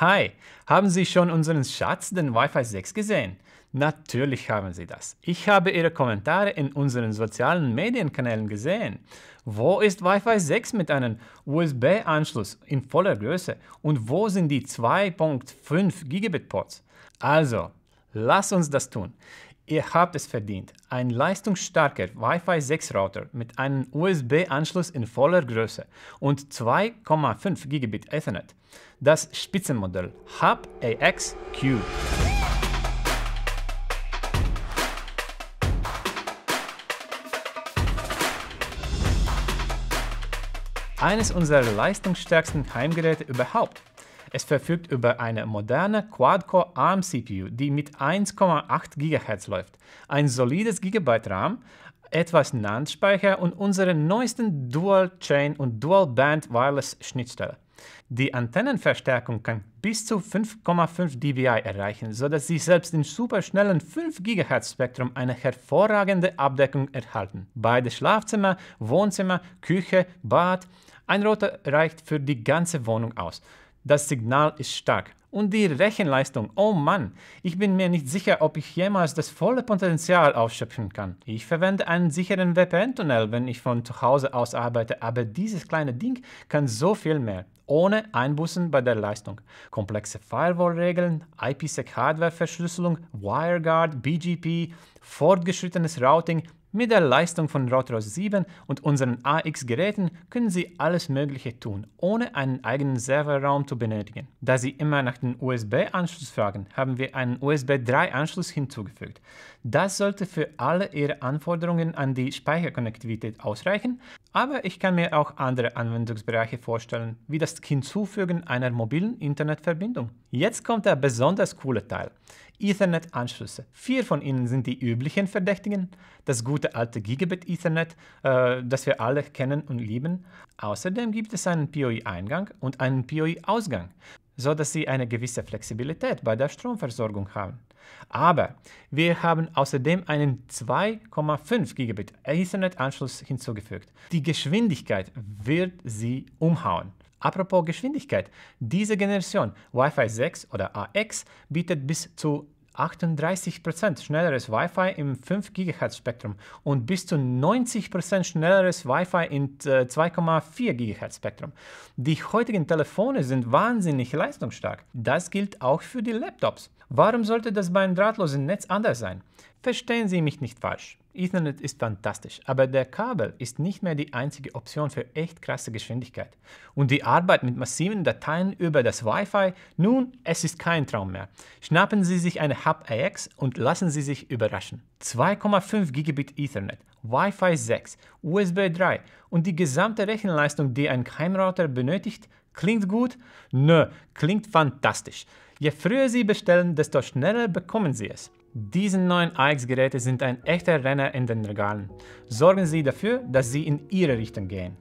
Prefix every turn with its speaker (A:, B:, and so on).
A: Hi, haben Sie schon unseren Schatz, den Wi-Fi 6, gesehen? Natürlich haben Sie das. Ich habe Ihre Kommentare in unseren sozialen Medienkanälen gesehen. Wo ist Wi-Fi 6 mit einem USB-Anschluss in voller Größe? Und wo sind die 2.5 Gigabit-Ports? Also, lass uns das tun. Ihr habt es verdient. Ein leistungsstarker Wi-Fi 6 Router mit einem USB-Anschluss in voller Größe und 2,5 Gigabit Ethernet. Das Spitzenmodell Hub AX-Q. Eines unserer leistungsstärksten Heimgeräte überhaupt. Es verfügt über eine moderne Quad-Core ARM-CPU, die mit 1,8 GHz läuft, ein solides Gigabyte RAM, etwas NAND-Speicher und unsere neuesten Dual-Chain- und Dual-Band-Wireless-Schnittstelle. Die Antennenverstärkung kann bis zu 5,5 dBi erreichen, sodass Sie selbst im superschnellen 5 GHz Spektrum eine hervorragende Abdeckung erhalten. Beide Schlafzimmer, Wohnzimmer, Küche, Bad. Ein Router reicht für die ganze Wohnung aus. Das Signal ist stark. Und die Rechenleistung, oh Mann, ich bin mir nicht sicher, ob ich jemals das volle Potenzial ausschöpfen kann. Ich verwende einen sicheren VPN-Tunnel, wenn ich von zu Hause aus arbeite, aber dieses kleine Ding kann so viel mehr, ohne Einbußen bei der Leistung. Komplexe Firewall-Regeln, IPsec-Hardware-Verschlüsselung, WireGuard, BGP, fortgeschrittenes Routing, mit der Leistung von ROTROS 7 und unseren AX-Geräten können Sie alles Mögliche tun, ohne einen eigenen Serverraum zu benötigen. Da Sie immer nach dem USB-Anschluss fragen, haben wir einen USB 3-Anschluss hinzugefügt. Das sollte für alle Ihre Anforderungen an die Speicherkonnektivität ausreichen, aber ich kann mir auch andere Anwendungsbereiche vorstellen, wie das Hinzufügen einer mobilen Internetverbindung. Jetzt kommt der besonders coole Teil. Ethernet-Anschlüsse. Vier von ihnen sind die üblichen Verdächtigen, das gute alte Gigabit Ethernet, äh, das wir alle kennen und lieben. Außerdem gibt es einen poe eingang und einen poe ausgang sodass sie eine gewisse Flexibilität bei der Stromversorgung haben. Aber wir haben außerdem einen 2,5 Gigabit Ethernet-Anschluss hinzugefügt. Die Geschwindigkeit wird sie umhauen. Apropos Geschwindigkeit. Diese Generation Wi-Fi 6 oder AX bietet bis zu 38% schnelleres Wi-Fi im 5 GHz Spektrum und bis zu 90% schnelleres Wi-Fi im 2,4 GHz Spektrum. Die heutigen Telefone sind wahnsinnig leistungsstark. Das gilt auch für die Laptops. Warum sollte das bei einem drahtlosen Netz anders sein? Verstehen Sie mich nicht falsch. Ethernet ist fantastisch, aber der Kabel ist nicht mehr die einzige Option für echt krasse Geschwindigkeit. Und die Arbeit mit massiven Dateien über das Wi-Fi, nun, es ist kein Traum mehr. Schnappen Sie sich eine Hub AX und lassen Sie sich überraschen. 2,5 Gigabit Ethernet, Wi-Fi 6, USB 3 und die gesamte Rechenleistung, die ein Keimrouter benötigt, klingt gut? Nö, klingt fantastisch. Je früher Sie bestellen, desto schneller bekommen Sie es. Diese neuen AX-Geräte sind ein echter Renner in den Regalen. Sorgen Sie dafür, dass sie in Ihre Richtung gehen.